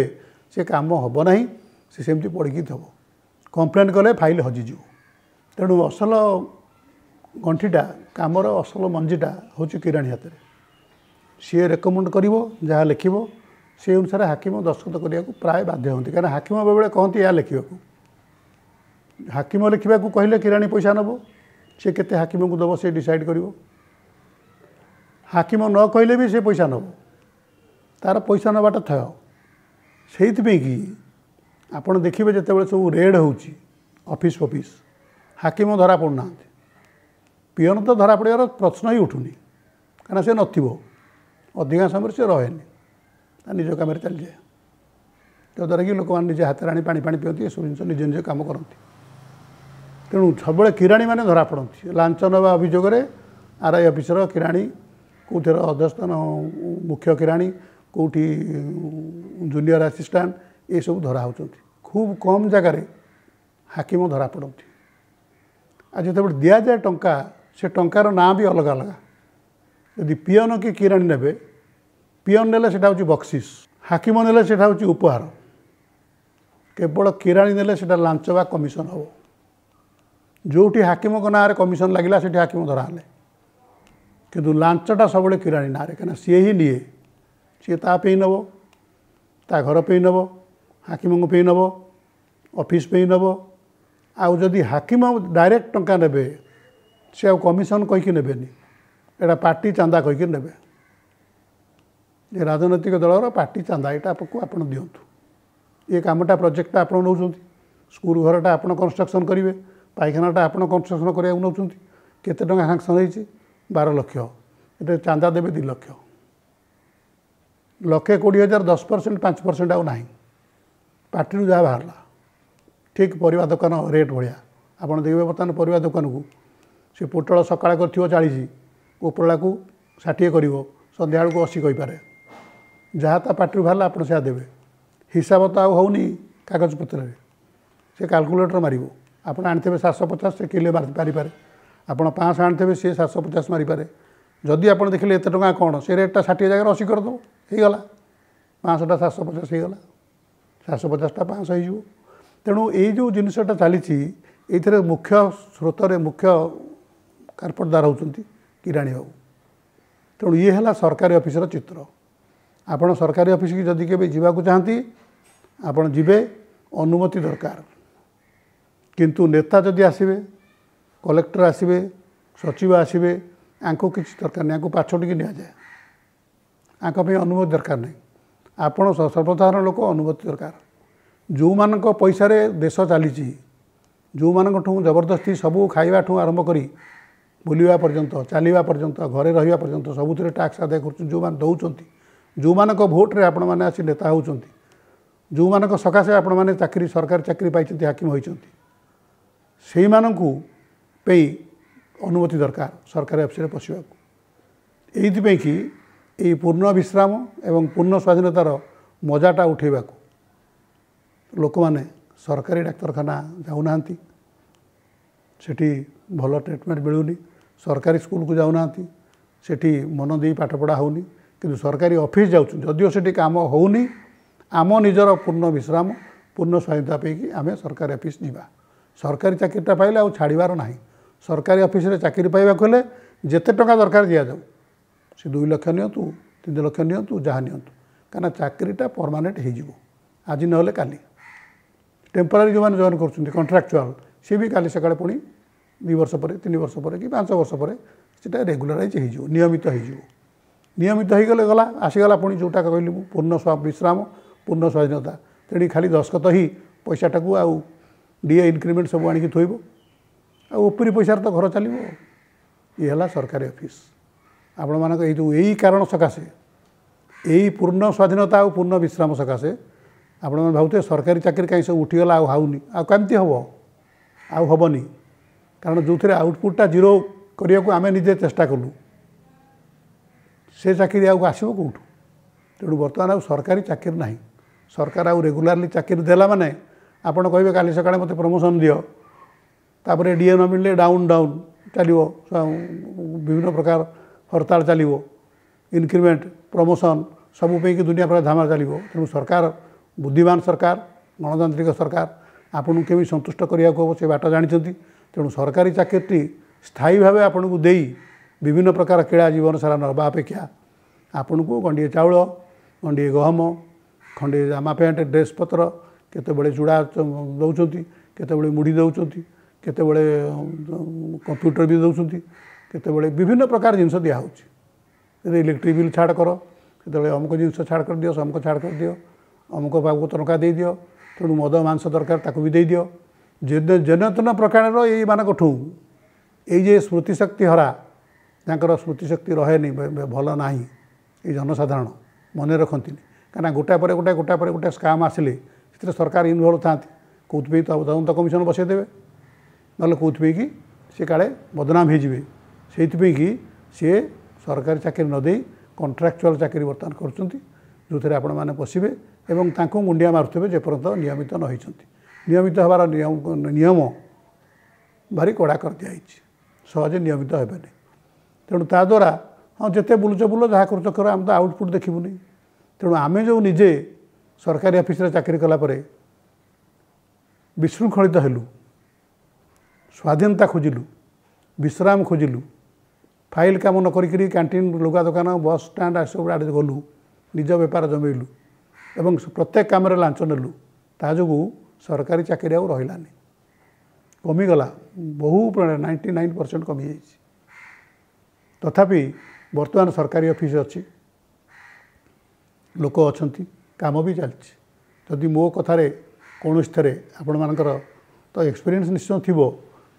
ସେ କାମ ହେବ ନାହିଁ ସେ ସେମିତି ପଡ଼ିକି ଥିବ କମ୍ପ୍ଲେନ୍ କଲେ ଫାଇଲ୍ ହଜିଯିବ ତେଣୁ ଅସଲ ଗଣ୍ଠିଟା କାମର ଅସଲ ମଞ୍ଜିଟା ହେଉଛି କିରାଣୀ ହାତରେ ସିଏ ରେକମେଣ୍ଡ କରିବ ଯାହା ଲେଖିବ ସେ ଅନୁସାରେ ହାକିମ ଦସ୍ତଖତ କରିବାକୁ ପ୍ରାୟ ବାଧ୍ୟ ହୁଅନ୍ତି କାରଣ ହାକିମ ବେଳେବେଳେ କହନ୍ତି ଏହା ଲେଖିବାକୁ ହାକିମ ଲେଖିବାକୁ କହିଲେ କିରାଣୀ ପଇସା ନେବ ସେ କେତେ ହାକିମକୁ ଦେବ ସେ ଡିସାଇଡ଼ କରିବ ହାକିମ ନ କହିଲେ ବି ସେ ପଇସା ନେବ ତା'ର ପଇସା ନେବାଟା ଥୟ ସେଇଥିପାଇଁ କି ଆପଣ ଦେଖିବେ ଯେତେବେଳେ ସବୁ ରେଡ଼୍ ହେଉଛି ଅଫିସ୍ ଫଫିସ୍ ହାକିମ ଧରା ପଡ଼ୁନାହାନ୍ତି ପିଅନ ତ ଧରା ପଡ଼ିବାର ପ୍ରଶ୍ନ ହିଁ ଉଠୁନି କାହିଁକିନା ସେ ନଥିବ ଅଧିକାଂଶ ସମୟରେ ସେ ରହେନି ତା ନିଜ କାମରେ ଚାଲିଯାଏ ଯଦ୍ୱାରା କି ଲୋକମାନେ ନିଜେ ହାତରେ ଆଣି ପାଣି ପାଣି ପିଅନ୍ତି ଏସବୁ ଜିନିଷ ନିଜେ ନିଜେ କାମ କରନ୍ତି ତେଣୁ ସବୁବେଳେ କିରାଣୀମାନେ ଧରା ପଡ଼ନ୍ତି ଲାଞ୍ଚ ନେବା ଅଭିଯୋଗରେ ଆର୍ ଆଇ ଅଫିସର କିରାଣୀ କେଉଁଥିରେ ଅଧସ୍ଥାନ ମୁଖ୍ୟ କିରାଣୀ କେଉଁଠି ଜୁନିୟର ଆସିଷ୍ଟାଣ୍ଟ ଏସବୁ ଧରା ହେଉଛନ୍ତି ଖୁବ୍ କମ୍ ଜାଗାରେ ହାକିମ ଧରା ପଡ଼ନ୍ତି ଆଉ ଯେତେବେଳେ ଦିଆଯାଏ ଟଙ୍କା ସେ ଟଙ୍କାର ନାଁ ବି ଅଲଗା ଅଲଗା ଯଦି ପିଅନ କି କିରାଣୀ ନେବେ ପିଅନ ନେଲେ ସେଇଟା ହେଉଛି ବକ୍ସିସ୍ ହାକିମ ନେଲେ ସେଇଟା ହେଉଛି ଉପହାର କେବଳ କିରାଣୀ ନେଲେ ସେଇଟା ଲାଞ୍ଚ ବା କମିଶନ୍ ହେବ ଯେଉଁଠି ହାକିମଙ୍କ ନାଁରେ କମିଶନ୍ ଲାଗିଲା ସେଠି ହାକିମ ଧରା ହେଲେ କିନ୍ତୁ ଲାଞ୍ଚଟା ସବୁବେଳେ କିରାଣୀ ନାଁରେ କାହିଁକିନା ସିଏ ହିଁ ନିଏ ସିଏ ତା ପାଇଁ ନେବ ତା ଘର ପାଇଁ ନେବ ହାକିମଙ୍କ ପାଇଁ ନେବ ଅଫିସ୍ ପାଇଁ ନେବ ଆଉ ଯଦି ହାକିମ ଡାଇରେକ୍ଟ ଟଙ୍କା ନେବେ ସେ ଆଉ କମିଶନ କହିକି ନେବେନି ଏଇଟା ପାର୍ଟି ଚାନ୍ଦା କହିକି ନେବେ ଏ ରାଜନୈତିକ ଦଳର ପାର୍ଟି ଚାନ୍ଦା ଏଇଟା ଆପଣଙ୍କୁ ଆପଣ ଦିଅନ୍ତୁ ଏ କାମଟା ପ୍ରୋଜେକ୍ଟଟା ଆପଣ ନେଉଛନ୍ତି ସ୍କୁଲ ଘରଟା ଆପଣ କନଷ୍ଟ୍ରକ୍ସନ୍ କରିବେ ପାଇଖାନାଟା ଆପଣ କନଷ୍ଟ୍ରକ୍ସନ୍ କରିବାକୁ ନେଉଛନ୍ତି କେତେ ଟଙ୍କା ସାଙ୍କ୍ସନ୍ ହେଇଛି ବାର ଲକ୍ଷ ଏଇଟା ଚାନ୍ଦା ଦେବେ ଦୁଇ ଲକ୍ଷ ଲକ୍ଷେ କୋଡ଼ିଏ ହଜାର ଦଶ ପରସେଣ୍ଟ ପାଞ୍ଚ ପରସେଣ୍ଟ ଆଉ ନାହିଁ ପାର୍ଟିରୁ ଯାହା ବାହାରିଲା ଠିକ୍ ପରିବା ଦୋକାନ ରେଟ୍ ଭଳିଆ ଆପଣ ଦେଖିବେ ବର୍ତ୍ତମାନ ପରିବା ଦୋକାନକୁ ସେ ପୋଟଳ ସକାଳ କରିଥିବ ଚାଳିଶ ଉପରଳାକୁ ଷାଠିଏ କରିବ ସନ୍ଧ୍ୟାବେଳକୁ ଅଶୀ କହିପାରେ ଯାହା ତା ପାଟିରୁ ବାହାରିଲା ଆପଣ ସେୟା ଦେବେ ହିସାବ ତ ଆଉ ହେଉନି କାଗଜପତ୍ରରେ ସେ କାଲକୁଲେଟର ମାରିବ ଆପଣ ଆଣିଥିବେ ସାତଶହ ପଚାଶ ସେ କିଲୋ ପାରିପାରେ ଆପଣ ପାଞ୍ଚଶହ ଆଣିଥିବେ ସେ ସାତଶହ ପଚାଶ ମାରିପାରେ ଯଦି ଆପଣ ଦେଖିଲେ ଏତେ ଟଙ୍କା କ'ଣ ସେ ରେଟ୍ଟା ଷାଠିଏ ଜାଗାରେ ଅଶୀ କରିଦେବ ହେଇଗଲା ପାଞ୍ଚଶହଟା ସାତଶହ ପଚାଶ ହେଇଗଲା ସାତଶହ ପଚାଶଟା ପାଞ୍ଚଶହ ହେଇଯିବ ତେଣୁ ଏଇ ଯେଉଁ ଜିନିଷଟା ଚାଲିଛି ଏଇଥିରେ ମୁଖ୍ୟ ସ୍ରୋତରେ ମୁଖ୍ୟ କାର୍ପଟଦାର ହେଉଛନ୍ତି କିରାଣୀ ବାବୁ ତେଣୁ ଇଏ ହେଲା ସରକାରୀ ଅଫିସର ଚିତ୍ର ଆପଣ ସରକାରୀ ଅଫିସକୁ ଯଦି କେବେ ଯିବାକୁ ଚାହାନ୍ତି ଆପଣ ଯିବେ ଅନୁମତି ଦରକାର କିନ୍ତୁ ନେତା ଯଦି ଆସିବେ କଲେକ୍ଟର ଆସିବେ ସଚିବ ଆସିବେ ୟାଙ୍କୁ କିଛି ଦରକାର ନାହିଁ ୟାଙ୍କୁ ପାଛୋଟିକି ନିଆଯାଏ ୟାଙ୍କ ପାଇଁ ଅନୁମତି ଦରକାର ନାହିଁ ଆପଣ ସର୍ବସାଧାରଣ ଲୋକ ଅନୁମତି ଦରକାର ଯେଉଁମାନଙ୍କ ପଇସାରେ ଦେଶ ଚାଲିଛି ଯେଉଁମାନଙ୍କଠୁ ଜବରଦସ୍ତି ସବୁ ଖାଇବାଠୁ ଆରମ୍ଭ କରି ବୁଲିବା ପର୍ଯ୍ୟନ୍ତ ଚାଲିବା ପର୍ଯ୍ୟନ୍ତ ଘରେ ରହିବା ପର୍ଯ୍ୟନ୍ତ ସବୁଥିରେ ଟ୍ୟାକ୍ସ ଆଦାୟ କରୁଛନ୍ତି ଯେଉଁମାନେ ଦେଉଛନ୍ତି ଯେଉଁମାନଙ୍କ ଭୋଟ୍ରେ ଆପଣମାନେ ଆସି ନେତା ହେଉଛନ୍ତି ଯେଉଁମାନଙ୍କ ସକାଶେ ଆପଣମାନେ ଚାକିରି ସରକାରୀ ଚାକିରି ପାଇଛନ୍ତି ହାକିମ ହୋଇଛନ୍ତି ସେଇମାନଙ୍କୁ ପାଇଁ ଅନୁମତି ଦରକାର ସରକାରୀ ଅଫିସରେ ପଶିବାକୁ ଏଇଥିପାଇଁ କି ଏଇ ପୂର୍ଣ୍ଣ ବିଶ୍ରାମ ଏବଂ ପୂର୍ଣ୍ଣ ସ୍ୱାଧୀନତାର ମଜାଟା ଉଠାଇବାକୁ ଲୋକମାନେ ସରକାରୀ ଡାକ୍ତରଖାନା ଯାଉନାହାନ୍ତି ସେଠି ଭଲ ଟ୍ରିଟମେଣ୍ଟ ମିଳୁନି ସରକାରୀ ସ୍କୁଲକୁ ଯାଉନାହାନ୍ତି ସେଠି ମନ ଦେଇ ପାଠପଢ଼ା ହେଉନି କିନ୍ତୁ ସରକାରୀ ଅଫିସ୍ ଯାଉଛନ୍ତି ଯଦିଓ ସେଠି କାମ ହେଉନି ଆମ ନିଜର ପୂର୍ଣ୍ଣ ବିଶ୍ରାମ ପୂର୍ଣ୍ଣ ସ୍ୱାଧୀନତା ପାଇକି ଆମେ ସରକାରୀ ଅଫିସ୍ ଯିବା ସରକାରୀ ଚାକିରିଟା ପାଇଲେ ଆଉ ଛାଡ଼ିବାର ନାହିଁ ସରକାରୀ ଅଫିସରେ ଚାକିରି ପାଇବାକୁ ହେଲେ ଯେତେ ଟଙ୍କା ଦରକାର ଦିଆଯାଉ ସେ ଦୁଇ ଲକ୍ଷ ନିଅନ୍ତୁ ତିନି ଲକ୍ଷ ନିଅନ୍ତୁ ଯାହା ନିଅନ୍ତୁ କାହିଁକିନା ଚାକିରିଟା ପରମାନେଣ୍ଟ ହୋଇଯିବ ଆଜି ନହେଲେ କାଲି ଟେମ୍ପରାରୀ ଯେଉଁମାନେ ଜଏନ୍ କରୁଛନ୍ତି କଣ୍ଟ୍ରାକ୍ଚୁଆଲ୍ ସିଏ ବି କାଲି ସକାଳେ ପୁଣି ଦୁଇ ବର୍ଷ ପରେ ତିନି ବର୍ଷ ପରେ କି ପାଞ୍ଚ ବର୍ଷ ପରେ ସେଇଟା ରେଗୁଲାରାଇଜ୍ ହୋଇଯିବ ନିୟମିତ ହୋଇଯିବ ନିୟମିତ ହୋଇଗଲେ ଗଲା ଆସିଗଲା ପୁଣି ଯେଉଁଟା କହିଲି ମୁଁ ପୂର୍ଣ୍ଣ ବିଶ୍ରାମ ପୂର୍ଣ୍ଣ ସ୍ୱାଧୀନତା ତେଣୁ ଖାଲି ଦସ୍ତଖତ ହିଁ ପଇସାଟାକୁ ଆଉ ଡିଏ ଇନକ୍ରିମେଣ୍ଟ ସବୁ ଆଣିକି ଥୋଇବ ଆଉ ଉପରି ପଇସାରେ ତ ଘର ଚାଲିବ ଇଏ ହେଲା ସରକାରୀ ଅଫିସ୍ ଆପଣମାନଙ୍କ ଏଇ ଯେଉଁ ଏଇ କାରଣ ସକାଶେ ଏଇ ପୂର୍ଣ୍ଣ ସ୍ୱାଧୀନତା ଆଉ ପୂର୍ଣ୍ଣ ବିଶ୍ରାମ ସକାଶେ ଆପଣମାନେ ଭାବୁଥିବେ ସରକାରୀ ଚାକିରି କାହିଁକି ସବୁ ଉଠିଗଲା ଆଉ ହଉନି ଆଉ କେମିତି ହେବ ଆଉ ହେବନି କାରଣ ଯେଉଁଥିରେ ଆଉଟପୁଟ୍ଟା ଜିରୋ କରିବାକୁ ଆମେ ନିଜେ ଚେଷ୍ଟା କଲୁ ସେ ଚାକିରି ଆଉ ଆସିବ କେଉଁଠୁ ତେଣୁ ବର୍ତ୍ତମାନ ଆଉ ସରକାରୀ ଚାକିରି ନାହିଁ ସରକାର ଆଉ ରେଗୁଲାରଲି ଚାକିରି ଦେଲା ମାନେ ଆପଣ କହିବେ କାଲି ସକାଳେ ମୋତେ ପ୍ରମୋସନ୍ ଦିଅ ତାପରେ ଡିଏ ନ ମିଳିଲେ ଡାଉନ୍ ଡାଉନ୍ ଚାଲିବ ବିଭିନ୍ନ ପ୍ରକାର ହରତାଳ ଚାଲିବ ଇନକ୍ରିମେଣ୍ଟ ପ୍ରମୋସନ୍ ସବୁ ପାଇଁକି ଦୁନିଆ ପ୍ରକାର ଧାମା ଚାଲିବ ତେଣୁ ସରକାର ବୁଦ୍ଧିମାନ ସରକାର ଗଣତାନ୍ତ୍ରିକ ସରକାର ଆପଣଙ୍କୁ କେମିତି ସନ୍ତୁଷ୍ଟ କରିବାକୁ ହେବ ସେ ବାଟ ଜାଣିଛନ୍ତି ତେଣୁ ସରକାରୀ ଚାକିରିଟି ସ୍ଥାୟୀ ଭାବେ ଆପଣଙ୍କୁ ଦେଇ ବିଭିନ୍ନ ପ୍ରକାର କ୍ରୀଡ଼ା ଜୀବନ ସାରା ନେବା ଅପେକ୍ଷା ଆପଣଙ୍କୁ ଗଣ୍ଡିଏ ଚାଉଳ ଗଣ୍ଡିଏ ଗହମ ଖଣ୍ଡିଏ ଜାମା ପ୍ୟାଣ୍ଟ ଡ୍ରେସ୍ ପତ୍ର କେତେବେଳେ ଚୂଡ଼ା ଦେଉଛନ୍ତି କେତେବେଳେ ମୁଢ଼ି ଦେଉଛନ୍ତି କେତେବେଳେ କମ୍ପ୍ୟୁଟର ବି ଦେଉଛନ୍ତି କେତେବେଳେ ବିଭିନ୍ନ ପ୍ରକାର ଜିନିଷ ଦିଆହେଉଛି ଇଲେକ୍ଟ୍ରିକ୍ ବିଲ୍ ଛାଡ଼ କର କେତେବେଳେ ଅମୁକ ଜିନିଷ ଛାଡ଼ କରିଦିଅ ସମୁକ ଛାଡ଼ କରିଦିଅ ଅମୁକ ପାଖକୁ ଟଙ୍କା ଦେଇଦିଅ ତେଣୁ ମଦ ମାଂସ ଦରକାର ତାକୁ ବି ଦେଇଦିଅ ଜେନତନ ପ୍ରକାରର ଏଇମାନଙ୍କଠୁ ଏଇ ଯେ ସ୍ମୃତିଶକ୍ତି ହରା ତାଙ୍କର ସ୍ମୃତିଶକ୍ତି ରହେନି ଭଲ ନାହିଁ ଏଇ ଜନସାଧାରଣ ମନେ ରଖନ୍ତିନି କାହିଁକିନା ଗୋଟାଏ ପରେ ଗୋଟାଏ ଗୋଟାଏ ପରେ ଗୋଟାଏ ସ୍କାମ୍ ଆସିଲେ ସେଥିରେ ସରକାର ଇନଭଲ୍ଭ ଥାନ୍ତି କେଉଁଥିପାଇଁ ତଦନ୍ତ କମିଶନ ବସେଇଦେବେ ନହେଲେ କେଉଁଥିପାଇଁ କି ସେ କାଳେ ବଦନାମ ହୋଇଯିବେ ସେଇଥିପାଇଁ କି ସିଏ ସରକାରୀ ଚାକିରି ନଦେଇ ଦେଇ କଣ୍ଟ୍ରାକ୍ଚୁଆଲ୍ ଚାକିରି ବର୍ତ୍ତମାନ କରୁଛନ୍ତି ଯେଉଁଥିରେ ଆପଣମାନେ ପଶିବେ ଏବଂ ତାଙ୍କୁ ମୁଣ୍ଡିଆ ମାରୁଥିବେ ଯେପର୍ଯ୍ୟନ୍ତ ନିୟମିତ ନ ହୋଇଛନ୍ତି ନିୟମିତ ହେବାର ନିୟମ ଭାରି କଡ଼ା କରିଦିଆହେଇଛି ସହଜେ ନିୟମିତ ହେବେନି ତେଣୁ ତାଦ୍ୱାରା ହଁ ଯେତେ ବୁଲୁଛ ବୁଲ ଯାହା କରୁଛ କର ଆମେ ତ ଆଉଟପୁଟ୍ ଦେଖିବୁନି ତେଣୁ ଆମେ ଯେଉଁ ନିଜେ ସରକାରୀ ଅଫିସରେ ଚାକିରି କଲା ପରେ ବିଶୃଙ୍ଖଳିତ ହେଲୁ ସ୍ୱାଧୀନତା ଖୋଜିଲୁ ବିଶ୍ରାମ ଖୋଜିଲୁ ଫାଇଲ୍ କାମ ନ କରିକିରି କ୍ୟାଣ୍ଟିନ୍ ଲୁଗା ଦୋକାନ ବସ୍ ଷ୍ଟାଣ୍ଡ ଏସବୁ ଆଡ଼େ ଗଲୁ ନିଜ ବେପାର ଜମେଇଲୁ ଏବଂ ପ୍ରତ୍ୟେକ କାମରେ ଲାଞ୍ଚ ନେଲୁ ତା ଯୋଗୁଁ ସରକାରୀ ଚାକିରି ଆଉ ରହିଲାନି କମିଗଲା ବହୁ ପ୍ରଣାଳୀ ନାଇଣ୍ଟି ନାଇନ୍ ପରସେଣ୍ଟ କମିଯାଇଛି ତଥାପି ବର୍ତ୍ତମାନ ସରକାରୀ ଅଫିସ୍ ଅଛି ଲୋକ ଅଛନ୍ତି କାମ ବି ଚାଲିଛି ଯଦି ମୋ କଥାରେ କୌଣସି ଥରେ ଆପଣମାନଙ୍କର ତ ଏକ୍ସପିରିଏନ୍ସ ନିଶ୍ଚୟ ଥିବ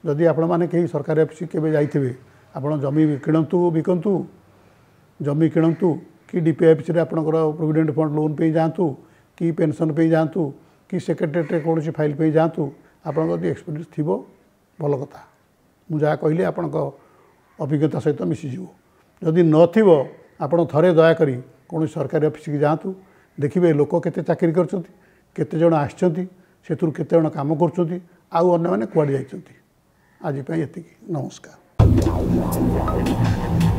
ଯଦି ଆପଣମାନେ କେହି ସରକାରୀ ଅଫିସ୍ କେବେ ଯାଇଥିବେ ଆପଣ ଜମି କିଣନ୍ତୁ ବିକନ୍ତୁ ଜମି କିଣନ୍ତୁ କି ଡି ପି ଅଫିସ୍ରେ ଆପଣଙ୍କର ପ୍ରୋଭିଡ଼େଣ୍ଟ ଫଣ୍ଡ ଲୋନ୍ ପାଇଁ ଯାଆନ୍ତୁ କି ପେନ୍ସନ୍ ପାଇଁ ଯାଆନ୍ତୁ କି ସେକ୍ରେଟେରୀରେ କୌଣସି ଫାଇଲ୍ ପାଇଁ ଯାଆନ୍ତୁ ଆପଣଙ୍କ ଯଦି ଏକ୍ସପିରିଏନ୍ସ ଥିବ ଭଲ କଥା ମୁଁ ଯାହା କହିଲି ଆପଣଙ୍କ ଅଭିଜ୍ଞତା ସହିତ ମିଶିଯିବ ଯଦି ନଥିବ ଆପଣ ଥରେ ଦୟାକରି କୌଣସି ସରକାରୀ ଅଫିସ୍କି ଯାଆନ୍ତୁ ଦେଖିବେ ଲୋକ କେତେ ଚାକିରି କରିଛନ୍ତି କେତେ ଜଣ ଆସିଛନ୍ତି ସେଥିରୁ କେତେ ଜଣ କାମ କରୁଛନ୍ତି ଆଉ ଅନ୍ୟମାନେ କୁଆଡ଼େ ଯାଇଛନ୍ତି ଆଜି ପାଇଁ ଏତିକି ନମସ୍କାର